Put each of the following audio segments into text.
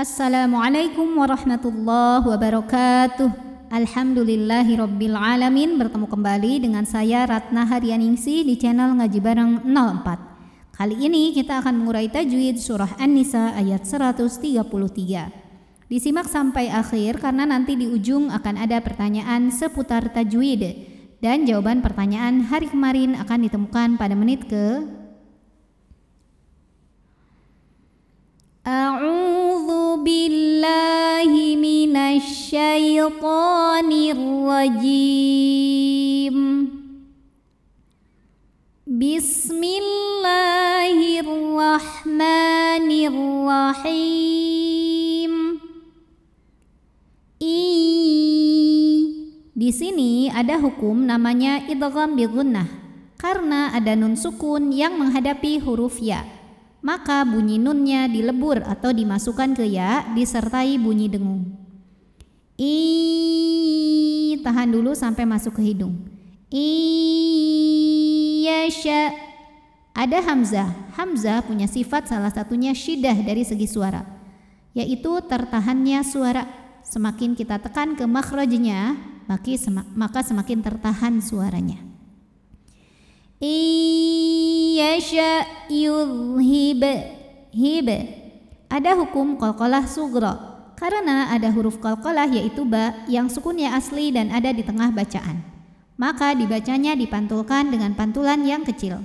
Assalamualaikum warahmatullahi wabarakatuh. Alhamdulillahi Rabbil Alamin Bertemu kembali dengan saya Ratna Haryaningsi di channel Ngaji Bareng 04 Kali ini kita akan mengurai tajwid surah An-Nisa ayat 133 Disimak sampai akhir karena nanti di ujung akan ada pertanyaan seputar tajwid Dan jawaban pertanyaan hari kemarin akan ditemukan pada menit ke syaitanir rajim Bismillahirrahmanirrahim I Di sini ada hukum namanya idgham bi gunnah karena ada nun sukun yang menghadapi huruf ya. Maka bunyi nunnya dilebur atau dimasukkan ke ya disertai bunyi dengung. I tahan dulu sampai masuk ke hidung. I yasha. Ada hamzah. Hamzah punya sifat salah satunya syidah dari segi suara, yaitu tertahannya suara. Semakin kita tekan ke makrojnya, maka semakin tertahan suaranya. yasha yudhib hib. Ada hukum kolkolah sugro karena ada huruf kolkolah yaitu ba yang sukunnya asli dan ada di tengah bacaan. Maka dibacanya dipantulkan dengan pantulan yang kecil.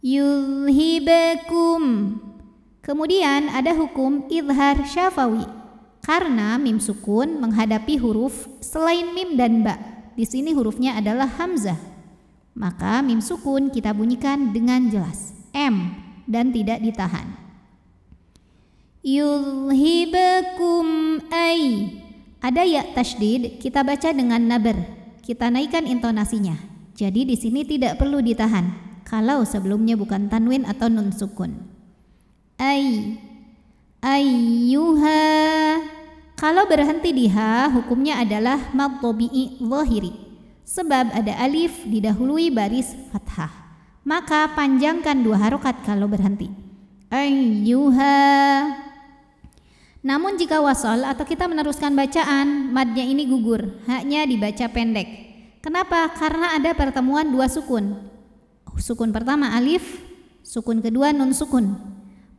Yulhibakum. Kemudian ada hukum idhar syafawi. Karena mim sukun menghadapi huruf selain mim dan ba. Di sini hurufnya adalah hamzah. Maka mim sukun kita bunyikan dengan jelas. M dan tidak ditahan. Yulhibakum Nai. Ada ya tasdid kita baca dengan naber. Kita naikkan intonasinya. Jadi di sini tidak perlu ditahan kalau sebelumnya bukan tanwin atau nun sukun. Ai ayyuha kalau berhenti di ha hukumnya adalah matobi'i zahiri sebab ada alif didahului baris fathah maka panjangkan dua harokat kalau berhenti ayyuha namun jika wasol atau kita meneruskan bacaan, madnya ini gugur, haknya dibaca pendek. Kenapa? Karena ada pertemuan dua sukun. Sukun pertama alif, sukun kedua nun sukun.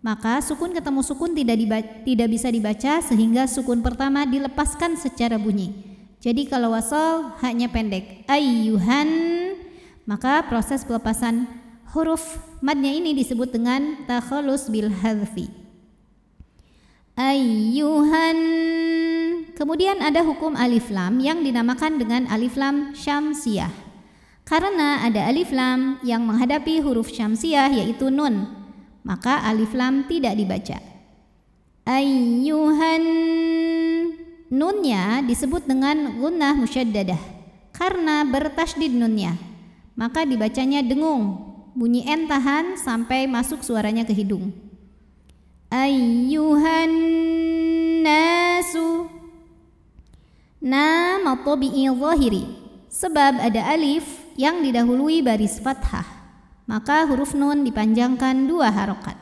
Maka sukun ketemu sukun tidak, dibaca, tidak bisa dibaca sehingga sukun pertama dilepaskan secara bunyi. Jadi kalau wasol haknya pendek. Ayuhan, maka proses pelepasan huruf madnya ini disebut dengan takhalus bil hadfi ayyuhan kemudian ada hukum alif lam yang dinamakan dengan alif lam syamsiah karena ada alif lam yang menghadapi huruf syamsiah yaitu nun maka alif lam tidak dibaca ayyuhan nunnya disebut dengan gunnah musyaddadah karena bertasydid nunnya maka dibacanya dengung bunyi n tahan sampai masuk suaranya ke hidung ayyuhan nasu nama tobi'i zahiri sebab ada alif yang didahului baris fathah maka huruf nun dipanjangkan dua harokat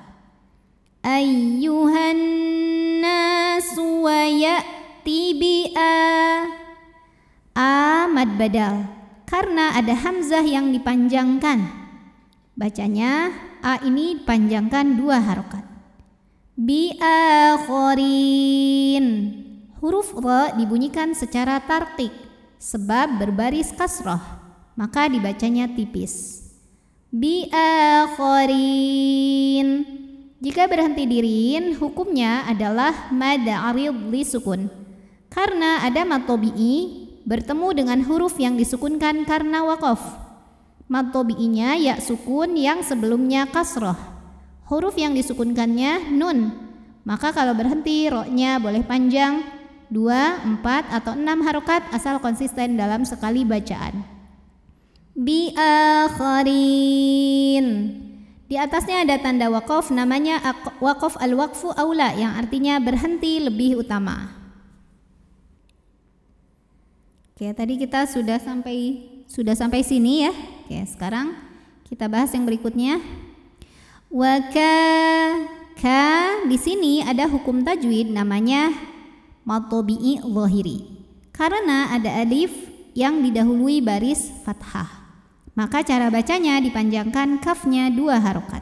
ayyuhan nasu wa ya'ti bi'a amad badal karena ada hamzah yang dipanjangkan bacanya a ini dipanjangkan dua harokat biakhirin. Huruf ro dibunyikan secara tartik sebab berbaris kasroh, maka dibacanya tipis. Biakhirin. Jika berhenti dirin, hukumnya adalah aril li sukun. Karena ada matobi'i bertemu dengan huruf yang disukunkan karena wakof. Matobi'inya yak sukun yang sebelumnya kasroh huruf yang disukunkannya nun. Maka kalau berhenti roknya boleh panjang 2, 4 atau 6 harokat asal konsisten dalam sekali bacaan. Bi akharin. Di atasnya ada tanda wakof namanya wakof al wakfu aula yang artinya berhenti lebih utama. Oke, tadi kita sudah sampai sudah sampai sini ya. Oke, sekarang kita bahas yang berikutnya. Waka ka di sini ada hukum tajwid namanya matobi'i lohiri. Karena ada alif yang didahului baris fathah. Maka cara bacanya dipanjangkan kafnya dua harokat.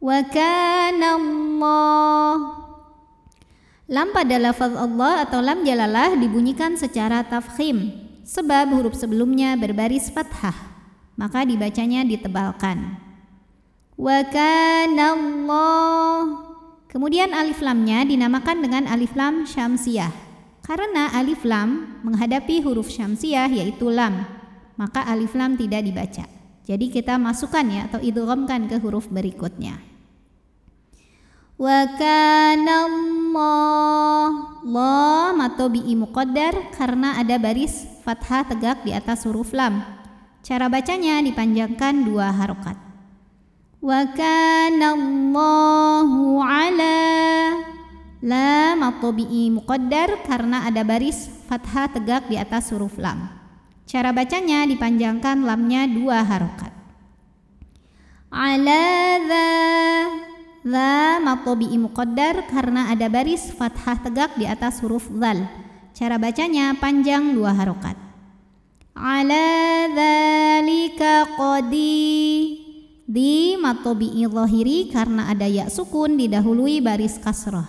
Wakanallah Lam pada lafaz Allah atau lam jalalah dibunyikan secara tafkhim sebab huruf sebelumnya berbaris fathah maka dibacanya ditebalkan wa kana Allah Kemudian alif lamnya dinamakan dengan alif lam syamsiah. Karena alif lam menghadapi huruf syamsiah yaitu lam, maka alif lam tidak dibaca. Jadi kita masukkan ya atau idghamkan ke huruf berikutnya. Wa kana Allah atau bi muqaddar karena ada baris fathah tegak di atas huruf lam. Cara bacanya dipanjangkan dua harokat. وَكَانَ اللَّهُ عَلَى la matobi'i muqaddar karena ada baris fathah tegak di atas huruf lam. Cara bacanya dipanjangkan lamnya dua harokat. Ala dha dha matobi'i muqaddar karena ada baris fathah tegak di atas huruf zal. Cara bacanya panjang dua harokat. Ala dhalika qadi di matobi'i zahiri karena ada ya sukun didahului baris kasroh.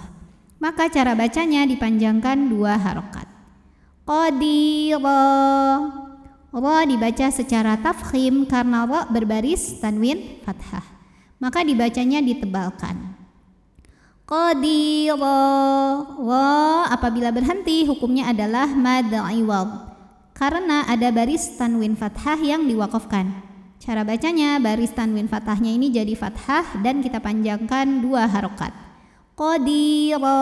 Maka cara bacanya dipanjangkan dua harokat. Qadira Ro dibaca secara tafkhim karena ro berbaris tanwin fathah. Maka dibacanya ditebalkan. Qadira Ro apabila berhenti hukumnya adalah mad'iwad. Karena ada baris tanwin fathah yang diwakafkan. Cara bacanya baris tanwin fathahnya ini jadi fathah dan kita panjangkan dua harokat. Qadira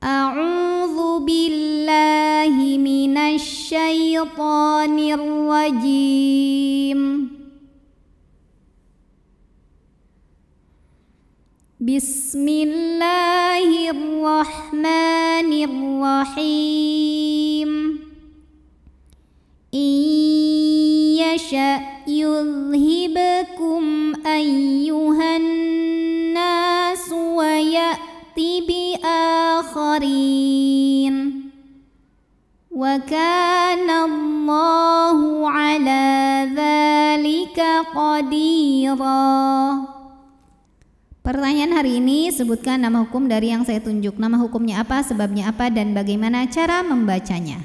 A'udzu billahi minasy syaithanir rajim. Bismillahirrahmanirrahim. يشأ يذهبكم أيها الناس ويأتي بآخرين وكان الله على ذلك Pertanyaan hari ini sebutkan nama hukum dari yang saya tunjuk. Nama hukumnya apa, sebabnya apa, dan bagaimana cara membacanya.